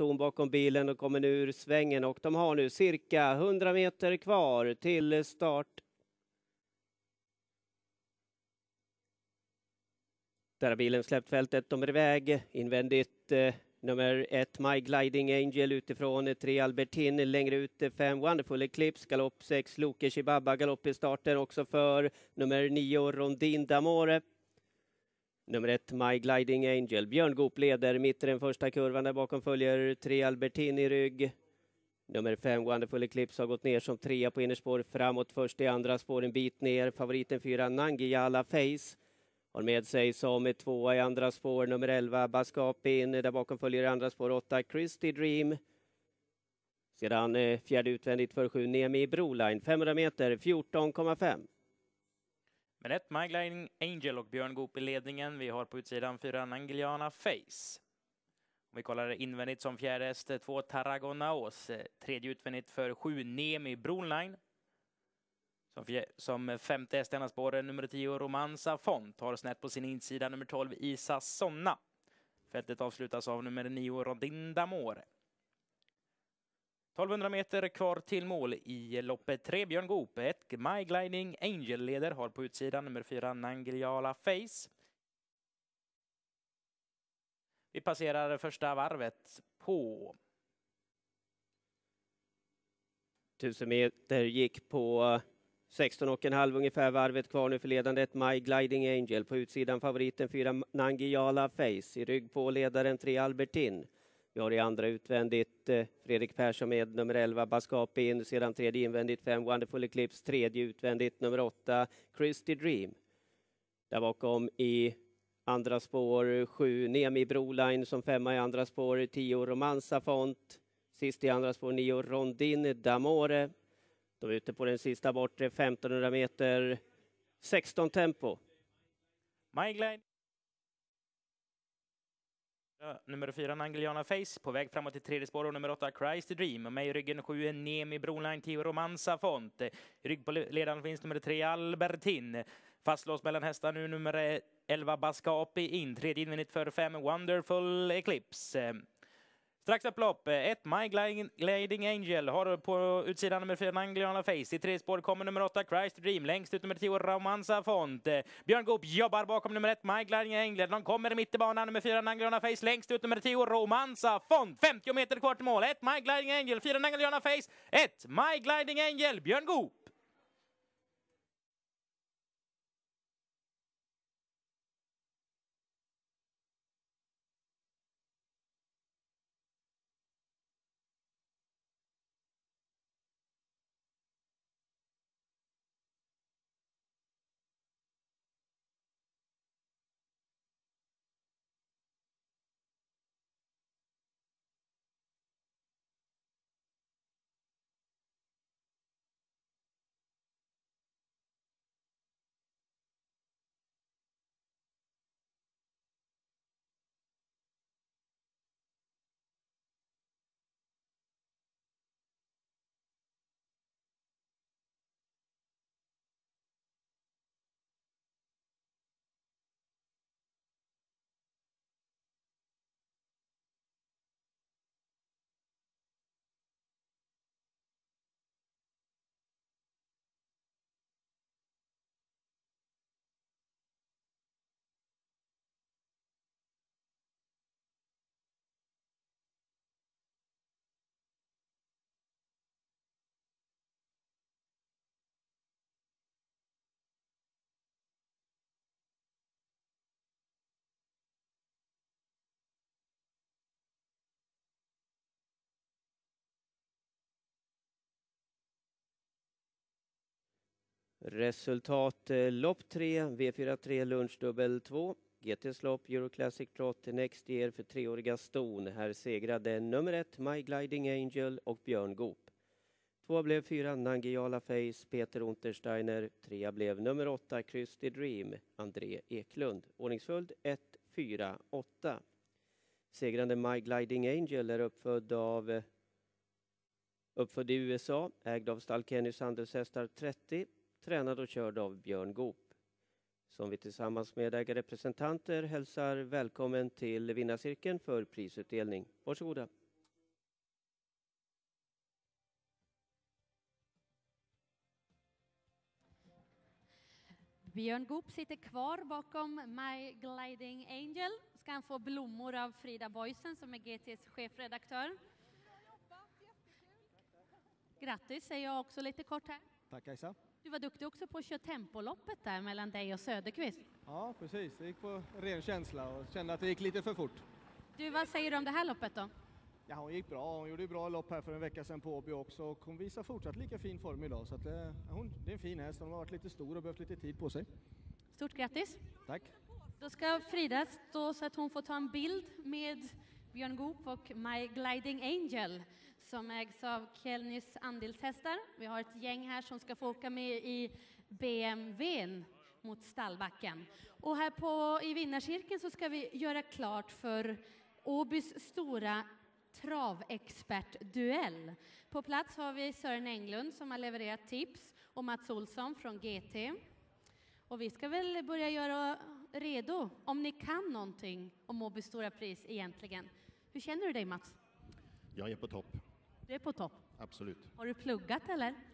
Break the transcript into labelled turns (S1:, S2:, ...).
S1: tog bakom bilen och kommer nu ur svängen och de har nu cirka 100 meter kvar till start. Där har bilen släppt fältet, de är iväg invändigt eh, Nummer ett, My Gliding Angel utifrån, eh, tre Albertin längre ut, eh, fem Wonderful Eclipse, galopp sex Loke Shibaba, galopp i starten också för nummer nio Rondin Damore. Nummer ett, My Gliding Angel. Björn Goop leder mitt i den första kurvan. Där bakom följer tre Albertin i rygg. Nummer fem, Wonderful Eclipse, har gått ner som trea på innerspår. Framåt först i andra spår, en bit ner. Favoriten fyra, Nangijala Face. Har med sig som tvåa i andra spår, nummer elva, Baskapin. Där bakom följer i andra spår åtta, Christy Dream. Sedan eh, fjärde utvändigt för sju, Nemi Broline. 500 meter, 14,5.
S2: Med ett Mike Angel och Björn Goop i ledningen. Vi har på utsidan fyra Nangiliana Face. Om vi kollar invändigt som fjärde häst, två Tarragonaos. Eh, tredje utvändigt för sju Nemi Bronline. Som, som femte häst i denna spår, nummer tio Romanza Font. Har snett på sin insida nummer tolv Isa Sonna. Fältet avslutas av nummer nio Rodinda More. 1200 meter kvar till mål i loppet Tre Björn Goop ett My Gliding Angel leder, har på utsidan nummer fyra Nangriala Face. Vi passerar första varvet på
S1: 1000 meter gick på 16,5 ungefär varvet kvar nu för ledandet. My Gliding Angel på utsidan favoriten fyra Nangiala Face. I rygg på ledaren tre Albertin. Vi har i andra utvändigt eh, Fredrik Persson med nummer 11, Baskapi, sedan tredje invändigt Fem Wonderful Eclipse, tredje utvändigt nummer 8, Christy Dream. Där bakom i andra spår sju Nemi Broline som femma i andra spår, Tio Romansa Font, sist i andra spår nio Rondin Damore. De är ute på den sista bortre 1500 meter, 16 tempo.
S2: Mindglide. Nummer fyra, Angeliana Face, på väg framåt i tredje spår och nummer åtta, Christ Dream. Och med i ryggen sju, Nemi Broline, tio Romanza Font. I rygg på ledaren finns nummer tre, Albertin. Fastlåst mellan hästar nu, nummer elva, Baskapi in. Tredje invändigt för fem, Wonderful Eclipse. Strax upplopp, lopp, eh, ett My Gliding Angel har du på utsidan nummer fyra Nangliana Face. I tre spår kommer nummer åtta Christ Dream, längst ut nummer tio Romanza Font. Eh, Björn Goop jobbar bakom nummer ett My Gliding Angel. De kommer i mittbanan, nummer fyra Nangliana Face, längst ut nummer tio Romanza Font. 50 meter kvar till mål, ett My Gliding Angel, fyra Nangliana Face, ett My Gliding Angel, Björn Goop.
S1: Resultat eh, lopp 3, V43 lunchdubbel 2. GTs lopp Euroclassic Trot Next Year för treåriga ston. Här segrade nummer ett My Gliding Angel och Björn Goop. Två blev fyra Nangiala Face, Peter Untersteiner. Trea blev nummer åtta Kryss the Dream, André Eklund. Ordningsföljd 1, 4, 8. Segrande My Gliding Angel är uppfödd av eh, uppfödd i USA, ägd av stall Kennys handelshästar 30 tränad och körd av Björn Goop som vi tillsammans med ägarrepresentanter hälsar välkommen till vinnarcirkeln för prisutdelning. Varsågoda.
S3: Björn Goop sitter kvar bakom My Gliding Angel. Ska han få blommor av Frida Boysen som är GTs chefredaktör. Grattis säger jag också lite kort här. Tack Kajsa. Du var duktig också på att köra tempoloppet där mellan dig och Söderqvist. Ja, precis. Det gick på ren känsla och kände att det gick lite för fort. Du, vad säger du om det här loppet då? Ja, hon gick bra. Hon gjorde ett bra lopp här för en vecka sedan på Åby också och hon visar fortsatt lika fin form idag. Så att, eh, hon, det är en fin häst. Hon har varit lite stor och behövt lite tid på sig. Stort grattis! Tack! Då ska Frida stå så att hon får ta en bild med Björn Goop och My Gliding Angel som ägs av Kellnys andelshästar. Vi har ett gäng här som ska få åka med i BMWn mot stallbacken. Och här på, i vinnarcirkeln så ska vi göra klart för Åbys stora travexpertduell. På plats har vi Sören Englund som har levererat tips och Mats Olsson från GT. Och vi ska väl börja göra redo om ni kan någonting om Åbys stora pris egentligen. Hur känner du dig Mats? Jag är på topp. Du är på topp? Absolut. Har du pluggat eller?